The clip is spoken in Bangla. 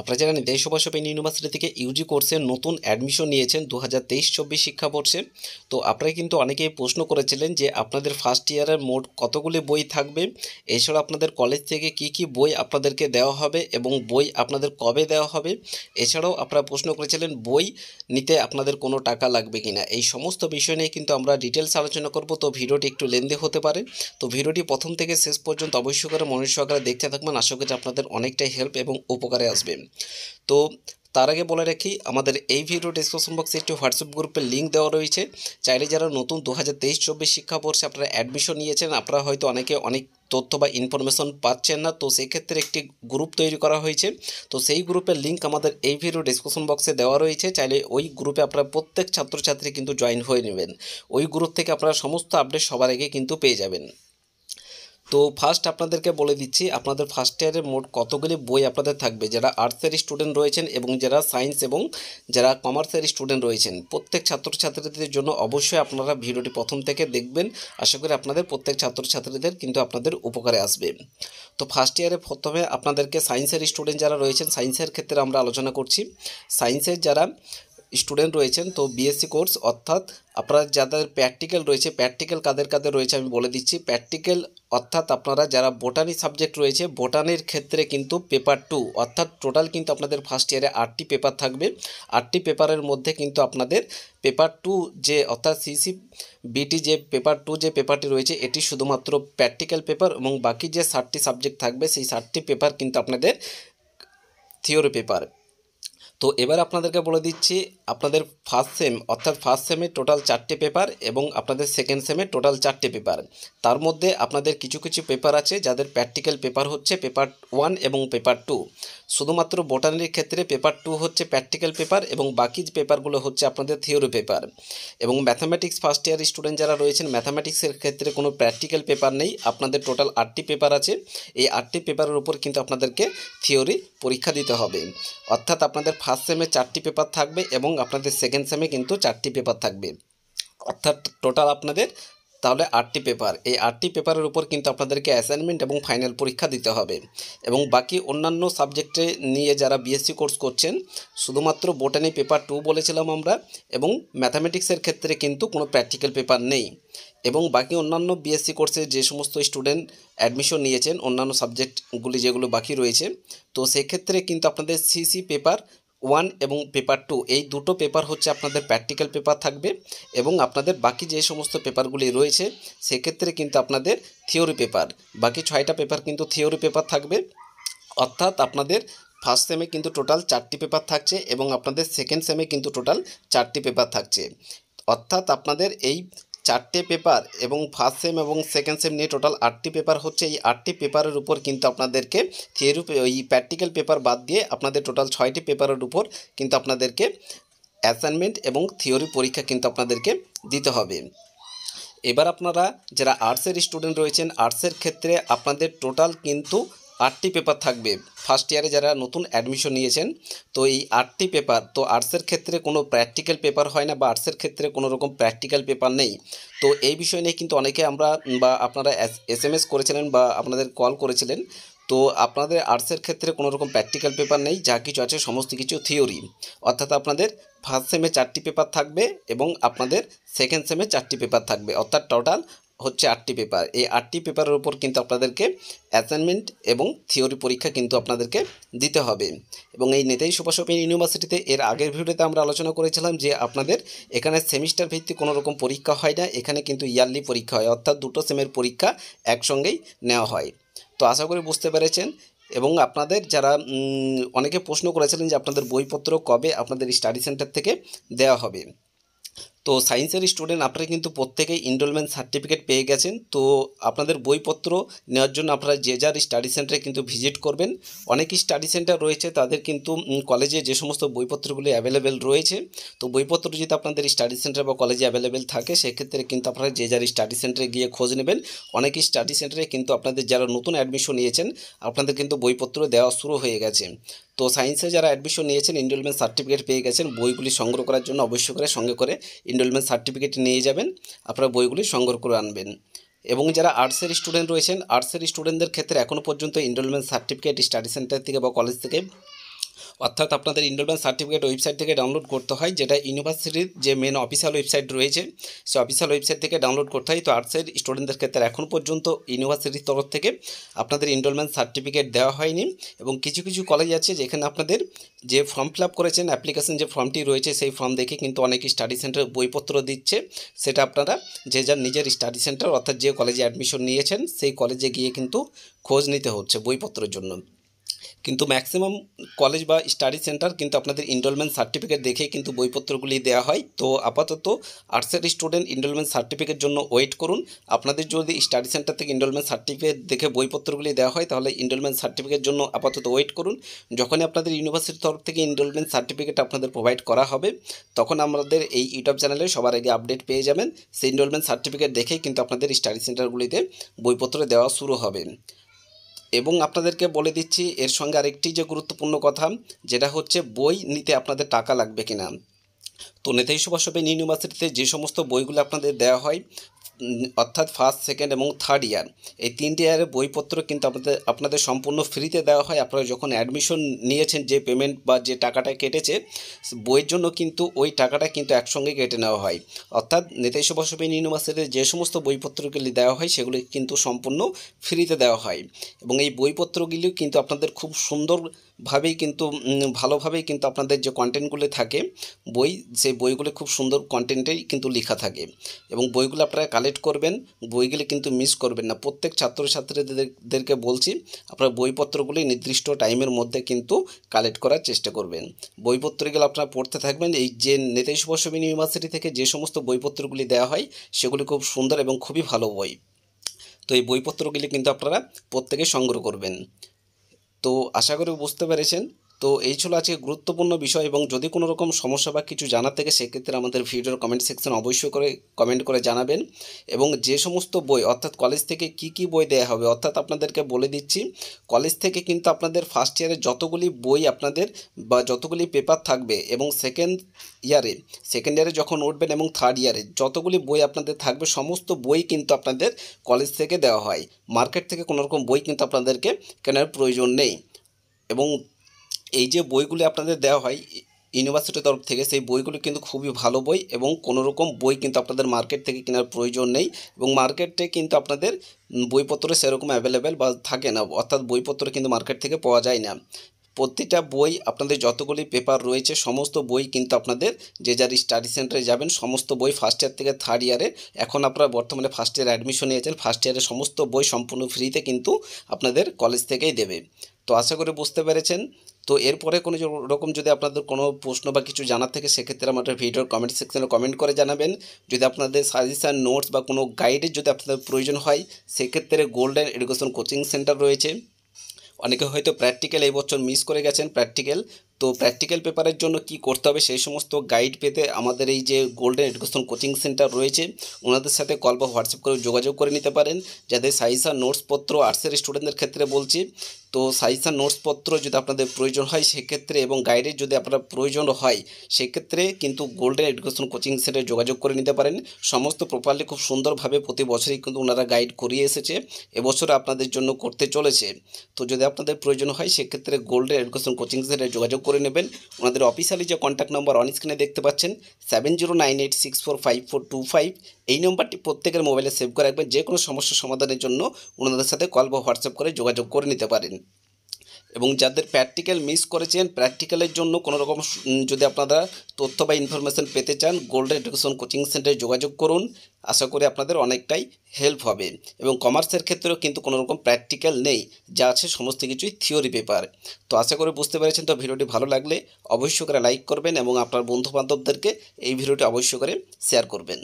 আপনারা জানেন দেশ সুভাষ ওপেন ইউনিভার্সিটি থেকে ইউজি কোর্সে নতুন অ্যাডমিশন নিয়েছেন দু হাজার তেইশ চব্বিশ শিক্ষাবর্ষে তো আপনারা কিন্তু অনেকেই প্রশ্ন করেছিলেন যে আপনাদের ফার্স্ট ইয়ারের মোট কতগুলি বই থাকবে এছাড়া আপনাদের কলেজ থেকে কি কি বই আপনাদেরকে দেওয়া হবে এবং বই আপনাদের কবে দেওয়া হবে এছাড়াও আপনারা প্রশ্ন করেছিলেন বই নিতে আপনাদের কোনো টাকা লাগবে কিনা এই সমস্ত বিষয় নিয়ে কিন্তু আমরা ডিটেলস আলোচনা করব তো ভিডিওটি একটু লেনদে হতে পারে তো ভিডিওটি প্রথম থেকে শেষ পর্যন্ত অবশ্যই করে মনোজ সহকারে দেখতে থাকবেন আশা করি আপনাদের অনেকটাই হেল্প এবং উপকারে আসবে তো তার আগে বলে রাখি আমাদের এই ভিডিও ডিসক্রিপশন বক্সে একটি হোয়াটসঅ্যাপ গ্রুপের লিঙ্ক দেওয়া রয়েছে চাইলে যারা নতুন দু হাজার তেইশ চব্বিশ শিক্ষাবর্ষে আপনারা অ্যাডমিশন নিয়েছেন আপনারা হয়তো অনেকে অনেক তথ্য বা ইনফরমেশন পাচ্ছেন না তো সেক্ষেত্রে একটি গ্রুপ তৈরি করা হয়েছে তো সেই গ্রুপের লিঙ্ক আমাদের এই ভিডিও ডিসক্রিপশন বক্সে দেওয়া রয়েছে চাইলে ওই গ্রুপে আপনারা প্রত্যেক ছাত্রছাত্রী কিন্তু জয়েন হয়ে নেবেন ওই গ্রুপ থেকে আপনারা সমস্ত আপডেট সবার আগে কিন্তু পেয়ে যাবেন তো ফার্স্ট আপনাদেরকে বলে দিচ্ছি আপনাদের ফার্স্ট ইয়ারের মোট কতগুলি বই আপনাদের থাকবে যারা আর্টসের স্টুডেন্ট রয়েছেন এবং যারা সায়েন্স এবং যারা কমার্সের স্টুডেন্ট রয়েছেন প্রত্যেক ছাত্রছাত্রীদের জন্য অবশ্যই আপনারা ভিডিওটি প্রথম থেকে দেখবেন আশা করি আপনাদের প্রত্যেক ছাত্রছাত্রীদের কিন্তু আপনাদের উপকারে আসবে তো ফার্স্ট ইয়ারে প্রথমে আপনাদেরকে সায়েন্সের স্টুডেন্ট যারা রয়েছেন সায়েন্সের ক্ষেত্রে আমরা আলোচনা করছি সায়েন্সের যারা স্টুডেন্ট রয়েছেন তো বিএসসি কোর্স অর্থাৎ আপনারা যাদের প্র্যাকটিক্যাল রয়েছে প্র্যাকটিক্যাল কাদের কাদের রয়েছে আমি বলে দিচ্ছি প্র্যাকটিক্যাল অর্থাৎ আপনারা যারা বোটানি সাবজেক্ট রয়েছে বোটানির ক্ষেত্রে কিন্তু পেপার টু অর্থাৎ টোটাল কিন্তু আপনাদের ফার্স্ট ইয়ারে আটটি পেপার থাকবে আটটি পেপারের মধ্যে কিন্তু আপনাদের পেপার টু যে অর্থাৎ সিসি বিটি যে পেপার টু যে পেপারটি রয়েছে এটি শুধুমাত্র প্র্যাকটিক্যাল পেপার এবং বাকি যে ষাটটি সাবজেক্ট থাকবে সেই ষাটটি পেপার কিন্তু আপনাদের থিওরি পেপার তো এবার আপনাদেরকে বলে দিচ্ছি আপনাদের ফার্স্ট সেম অর্থাৎ ফার্স্ট সেমে টোটাল চারটে পেপার এবং আপনাদের সেকেন্ড সেমে টোটাল চারটে পেপার তার মধ্যে আপনাদের কিছু কিছু পেপার আছে যাদের প্র্যাকটিক্যাল পেপার হচ্ছে পেপার ওয়ান এবং পেপার টু শুধুমাত্র বোটানির ক্ষেত্রে পেপার টু হচ্ছে প্র্যাকটিক্যাল পেপার এবং বাকি পেপারগুলো হচ্ছে আপনাদের থিওরি পেপার এবং ম্যাথামেটিক্স ফার্স্ট ইয়ার স্টুডেন্ট যারা রয়েছেন ম্যাথামেটিক্সের ক্ষেত্রে কোনো প্র্যাকটিক্যাল পেপার নেই আপনাদের টোটাল আটটি পেপার আছে এই আটটি পেপারের উপর কিন্তু আপনাদেরকে থিওরি পরীক্ষা দিতে হবে অর্থাৎ আপনাদের ফার্স্ট সেমে চারটি পেপার থাকবে এবং আপনাদের সেকেন্ড সেমে কিন্তু চারটি পেপার থাকবে অর্থাৎ টোটাল আপনাদের তাহলে আটটি পেপার এই আটটি পেপারের উপর কিন্তু আপনাদেরকে অ্যাসাইনমেন্ট এবং ফাইনাল পরীক্ষা দিতে হবে এবং বাকি অন্যান্য সাবজেক্টে নিয়ে যারা বিএসসি কোর্স করছেন শুধুমাত্র বোটানি পেপার টু বলেছিলাম আমরা এবং ম্যাথামেটিক্সের ক্ষেত্রে কিন্তু কোনো প্র্যাকটিক্যাল পেপার নেই এবং বাকি অন্যান্য বিএসসি কোর্সে যে সমস্ত স্টুডেন্ট অ্যাডমিশন নিয়েছেন অন্যান্য সাবজেক্টগুলি যেগুলো বাকি রয়েছে তো সেক্ষেত্রে কিন্তু আপনাদের সিসি পেপার ওয়ান এবং পেপার টু এই দুটো পেপার হচ্ছে আপনাদের প্র্যাকটিক্যাল পেপার থাকবে এবং আপনাদের বাকি যে সমস্ত পেপারগুলি রয়েছে সেক্ষেত্রে কিন্তু আপনাদের থিওরি পেপার বাকি ছয়টা পেপার কিন্তু থিওরি পেপার থাকবে অর্থাৎ আপনাদের ফার্স্ট সেমে কিন্তু টোটাল চারটি পেপার থাকছে এবং আপনাদের সেকেন্ড সেমে কিন্তু টোটাল চারটি পেপার থাকছে অর্থাৎ আপনাদের এই চারটে পেপার এবং ফার্স্ট সেম এবং সেকেন্ড সেম নিয়ে টোটাল আটটি পেপার হচ্ছে এই আটটি পেপারের উপর কিন্তু আপনাদেরকে থিয়রি ওই প্র্যাকটিক্যাল পেপার বাদ দিয়ে আপনাদের টোটাল ছয়টি পেপারের উপর কিন্তু আপনাদেরকে অ্যাসাইনমেন্ট এবং থিওরি পরীক্ষা কিন্তু আপনাদেরকে দিতে হবে এবার আপনারা যারা আর্টসের স্টুডেন্ট রয়েছেন আর্টসের ক্ষেত্রে আপনাদের টোটাল কিন্তু আটটি পেপার থাকবে ফার্স্ট ইয়ারে যারা নতুন অ্যাডমিশন নিয়েছেন তো এই আটটি পেপার তো আর্টসের ক্ষেত্রে কোনো প্র্যাকটিক্যাল পেপার হয় না বা আর্টসের ক্ষেত্রে কোনো রকম প্র্যাকটিক্যাল পেপার নেই তো এই বিষয় নিয়ে কিন্তু অনেকে আমরা বা আপনারা এস এম এস করেছিলেন বা আপনাদের কল করেছিলেন তো আপনাদের আর্টসের ক্ষেত্রে কোনো রকম প্র্যাকটিক্যাল পেপার নেই যা কিছু আছে সমস্ত কিছু থিওরি অর্থাৎ আপনাদের ফার্স্ট সেমে চারটি পেপার থাকবে এবং আপনাদের সেকেন্ড সেমে চারটি পেপার থাকবে অর্থাৎ টোটাল হচ্ছে আটটি পেপার এই আটটি পেপারের উপর কিন্তু আপনাদেরকে অ্যাসাইনমেন্ট এবং থিওরি পরীক্ষা কিন্তু আপনাদেরকে দিতে হবে এবং এই নেতাই সুভাষ ইউনিভার্সিটিতে এর আগের ভিডিওতে আমরা আলোচনা করেছিলাম যে আপনাদের এখানে সেমিস্টার ভিত্তিক কোনো রকম পরীক্ষা হয় না এখানে কিন্তু ইয়ারলি পরীক্ষা হয় অর্থাৎ দুটো সেমের পরীক্ষা একসঙ্গেই নেওয়া হয় তো আশা করি বুঝতে পেরেছেন এবং আপনাদের যারা অনেকে প্রশ্ন করেছিলেন যে আপনাদের বইপত্র কবে আপনাদের স্টাডি সেন্টার থেকে দেওয়া হবে তো সায়েন্সের স্টুডেন্ট আপনারা কিন্তু প্রত্যেকেই ইনরোলমেন্ট সার্টিফিকেট পেয়ে গেছেন তো আপনাদের বইপত্র নেওয়ার জন্য আপনারা যে যার স্টাডি সেন্টারে কিন্তু ভিজিট করবেন অনেক স্টাডি সেন্টার রয়েছে তাদের কিন্তু কলেজে যে সমস্ত বইপত্রগুলি অ্যাভেলেবেল রয়েছে তো বইপত্র যদি আপনাদের স্টাডি সেন্টার বা কলেজে অ্যাভেলেবেল থাকে সেক্ষেত্রে কিন্তু আপনারা যে যার স্টাডি সেন্টারে গিয়ে খোঁজ নেবেন অনেক স্টাডি সেন্টারে কিন্তু আপনাদের যারা নতুন অ্যাডমিশন নিয়েছেন আপনাদের কিন্তু বইপত্র দেওয়া শুরু হয়ে গেছে তো সায়েন্সে যারা অ্যাডমিশন নিয়েছেন ইনরোলমেন্ট সার্টিফিকেট পেয়ে গেছেন বইগুলি সংগ্রহ করার জন্য অবশ্যই করে সঙ্গে করে এনরোলমেন্ট সার্টিফিকেট নিয়ে যাবেন আপনারা বইগুলি সংগ্রহ করে আনবেন এবং যারা আর্টসের স্টুডেন্ট রয়েছেন আর্টসের স্টুডেন্টদের ক্ষেত্রে এখনও পর্যন্ত এনরোলমেন্ট সার্টিফিকেট স্টাডি সেন্টার থেকে বা কলেজ থেকে অর্থাৎ আপনাদের এনরোলমেন্ট সার্টিফিকেট ওয়েবসাইট থেকে ডাউনলোড করতে হয় যেটা ইউনিভার্সিটির যে মেন অফিসিয়াল ওয়েবসাইট রয়েছে সে অফিসিয়াল ওয়েবসাইট থেকে ডাউনলোড করতে হয় তো আর্টসের স্টুডেন্টদের ক্ষেত্রে এখন পর্যন্ত ইউনিভার্সিটির তরফ থেকে আপনাদের এনরোলমেন্ট সার্টিফিকেট দেওয়া হয়নি এবং কিছু কিছু কলেজ আছে যেখানে আপনাদের যে ফর্ম ফিল করেছেন অ্যাপ্লিকেশন যে ফর্মটি রয়েছে সেই ফর্ম দেখে কিন্তু অনেক স্টাডি সেন্টার বইপত্র দিচ্ছে সেটা আপনারা যে যার নিজের স্টাডি সেন্টার অর্থাৎ যে কলেজে অ্যাডমিশন নিয়েছেন সেই কলেজে গিয়ে কিন্তু খোঁজ নিতে হচ্ছে বইপত্রের জন্য কিন্তু ম্যাক্সিমাম কলেজ বা স্টাডি সেন্টার কিন্তু আপনাদের ইনরোলমেন্ট সার্টিফিকেট দেখে কিন্তু বইপত্রগুলি দেওয়া হয় তো আপাতত আর্টসের স্টুডেন্ট ইনরোলমেন্ট সার্টিফিকেট জন্য ওয়েট করুন আপনাদের যদি স্টাডি সেন্টার থেকে ইনরোলমেন্ট সার্টিফিকেট দেখে বইপত্রগুলি দেওয়া হয় তাহলে ইনরোলমেন্ট সার্টিফিকেট জন্য আপাতত ওয়েট করুন যখনই আপনাদের ইউনিভার্সিটির তরফ থেকে ইনরোলমেন্ট সার্টিফিকেট আপনাদের প্রোভাইড করা হবে তখন আমাদের এই ইউটিউব চ্যানেলে সবার আগে আপডেট পেয়ে যাবেন সেই ইনরোলমেন্ট সার্টিফিকেট দেখেই কিন্তু আপনাদের স্টাডি সেন্টারগুলিতে বইপত্র দেওয়া শুরু হবে এবং আপনাদেরকে বলে দিচ্ছি এর সঙ্গে আরেকটি যে গুরুত্বপূর্ণ কথা যেটা হচ্ছে বই নিতে আপনাদের টাকা লাগবে কিনা তো নেতাই সুভাষ ইউনিভার্সিটিতে যে সমস্ত বইগুলো আপনাদের দেওয়া হয় অর্থাৎ ফার্স্ট সেকেন্ড এবং থার্ড ইয়ার এই তিনটি ইয়ারের বইপত্র কিন্তু আপনাদের আপনাদের সম্পূর্ণ ফ্রিতে দেওয়া হয় আপনারা যখন অ্যাডমিশন নিয়েছেন যে পেমেন্ট বা যে টাকাটা কেটেছে বইয়ের জন্য কিন্তু ওই টাকাটা কিন্তু একসঙ্গে কেটে নেওয়া হয় অর্থাৎ নেতাই সুভাষ ইউনিভার্সিটির যে সমস্ত বইপত্রগুলি দেওয়া হয় সেগুলি কিন্তু সম্পূর্ণ ফ্রিতে দেওয়া হয় এবং এই বইপত্রগুলিও কিন্তু আপনাদের খুব সুন্দর ভাবেই কিন্তু ভালোভাবেই কিন্তু আপনাদের যে কন্টেন্টগুলো থাকে বই সেই বইগুলো খুব সুন্দর কন্টেন্টেই কিন্তু লেখা থাকে এবং বইগুলো আপনারা কালেক্ট করবেন বইগুলো কিন্তু মিস করবেন না প্রত্যেক ছাত্রছাত্রীদেরকে বলছি আপনারা বইপত্রগুলি নির্দিষ্ট টাইমের মধ্যে কিন্তু কালেক্ট করার চেষ্টা করবেন বইপত্রগুলো আপনারা পড়তে থাকবেন এই যে নেতাজি সুভাষবিন ইউনিভার্সিটি থেকে যে সমস্ত বইপত্রগুলি দেওয়া হয় সেগুলি খুব সুন্দর এবং খুবই ভালো বই তো এই বইপত্রগুলি কিন্তু আপনারা প্রত্যেকে সংগ্রহ করবেন তো আশা করি বুঝতে পেরেছেন তো এই ছিল আজকে গুরুত্বপূর্ণ বিষয় এবং যদি কোনো রকম সমস্যা বা কিছু জানার থেকে সেক্ষেত্রে আমাদের ভিডিওর কমেন্ট সেকশন অবশ্যই করে কমেন্ট করে জানাবেন এবং যে সমস্ত বই অর্থাৎ কলেজ থেকে কি কি বই দেয়া হবে অর্থাৎ আপনাদেরকে বলে দিচ্ছি কলেজ থেকে কিন্তু আপনাদের ফার্স্ট ইয়ারে যতগুলি বই আপনাদের বা যতগুলি পেপার থাকবে এবং সেকেন্ড ইয়ারে সেকেন্ড ইয়ারে যখন উঠবেন এবং থার্ড ইয়ারে যতগুলি বই আপনাদের থাকবে সমস্ত বই কিন্তু আপনাদের কলেজ থেকে দেওয়া হয় মার্কেট থেকে কোনোরকম বই কিন্তু আপনাদেরকে কেনার প্রয়োজন নেই এবং এই যে বইগুলি আপনাদের দেওয়া হয় ইউনিভার্সিটির তরফ থেকে সেই বইগুলি কিন্তু খুবই ভালো বই এবং কোনো রকম বই কিন্তু আপনাদের মার্কেট থেকে কেনার প্রয়োজন নেই এবং মার্কেটে কিন্তু আপনাদের বইপত্র সেরকম অ্যাভেলেবেল বা থাকে না অর্থাৎ বইপত্র কিন্তু মার্কেট থেকে পাওয়া যায় না প্রতিটা বই আপনাদের যতগুলি পেপার রয়েছে সমস্ত বই কিন্তু আপনাদের যে যার স্টাডি সেন্টারে যাবেন সমস্ত বই ফার্স্ট ইয়ার থেকে থার্ড ইয়ারে এখন আপনারা বর্তমানে ফার্স্ট ইয়ার অ্যাডমিশন নিয়েছেন ফার্স্ট ইয়ারে সমস্ত বই সম্পূর্ণ ফ্রিতে কিন্তু আপনাদের কলেজ থেকেই দেবে তো আশা করে বুঝতে পেরেছেন তো এরপরে কোনো রকম যদি আপনাদের কোনো প্রশ্ন বা কিছু জানার থাকে সেক্ষেত্রে আমাদের ভিডিওর কমেন্ট সেকশনে কমেন্ট করে জানাবেন যদি আপনাদের সাজেশান নোটস বা কোনো গাইডের যদি আপনাদের প্রয়োজন হয় সেক্ষেত্রে গোল্ডেন এডুকেশন কোচিং সেন্টার রয়েছে অনেকে হয়তো প্র্যাকটিক্যাল এই বছর মিস করে গেছেন প্র্যাকটিক্যাল তো প্র্যাকটিক্যাল পেপারের জন্য কি করতে হবে সেই সমস্ত গাইড পেতে আমাদের এই যে গোল্ডেন এডুকেশন কোচিং সেন্টার রয়েছে ওনাদের সাথে কল বা হোয়াটসঅ্যাপ করে যোগাযোগ করে নিতে পারেন যাদের সাইসা নোটসপত্র আর্টসের স্টুডেন্টদের ক্ষেত্রে বলছি তো সাজেশান নোটসপত্র যদি আপনাদের প্রয়োজন হয় সেক্ষেত্রে এবং গাইডের যদি আপনার প্রয়োজন হয় সেক্ষেত্রে কিন্তু গোল্ডেন এডুকেশন কোচিং সেন্টারে যোগাযোগ করে নিতে পারেন সমস্ত প্রপারলি খুব সুন্দরভাবে প্রতি বছরই কিন্তু ওনারা গাইড করিয়ে এসেছে এবছর আপনাদের জন্য করতে চলেছে তো যদি আপনাদের প্রয়োজন হয় সেক্ষেত্রে গোল্ডেন এডুকেশন কোচিং সেন্টারে যোগাযোগ করে নেবেন ওনাদের অফিসিয়ালি যে কন্ট্যাক্ট নম্বর অন স্ক্রিনে দেখতে পাচ্ছেন seven zero nine eight six four five four two five এই নম্বরটি প্রত্যেকের মোবাইলে সেভ করে রাখবেন যে কোনো সমস্যার সমাধানের জন্য ওনাদের সাথে কল বা হোয়াটসঅ্যাপ করে যোগাযোগ করে নিতে পারেন এবং যাদের প্র্যাকটিক্যাল মিস করেছেন প্র্যাকটিক্যালের জন্য কোনো রকম যদি আপনারা তথ্য বা ইনফরমেশান পেতে চান গোল্ড এডুকেশন কোচিং সেন্টারে যোগাযোগ করুন আশা করি আপনাদের অনেকটাই হেল্প হবে এবং কমার্সের ক্ষেত্রেও কিন্তু কোনো রকম প্র্যাকটিক্যাল নেই যা আছে সমস্ত কিছুই থিওরি পেপার তো আশা করে বুঝতে পেরেছেন তো ভিডিওটি ভালো লাগলে অবশ্যই করে লাইক করবেন এবং আপনার বন্ধুবান্ধবদেরকে এই ভিডিওটি অবশ্যই করে শেয়ার করবেন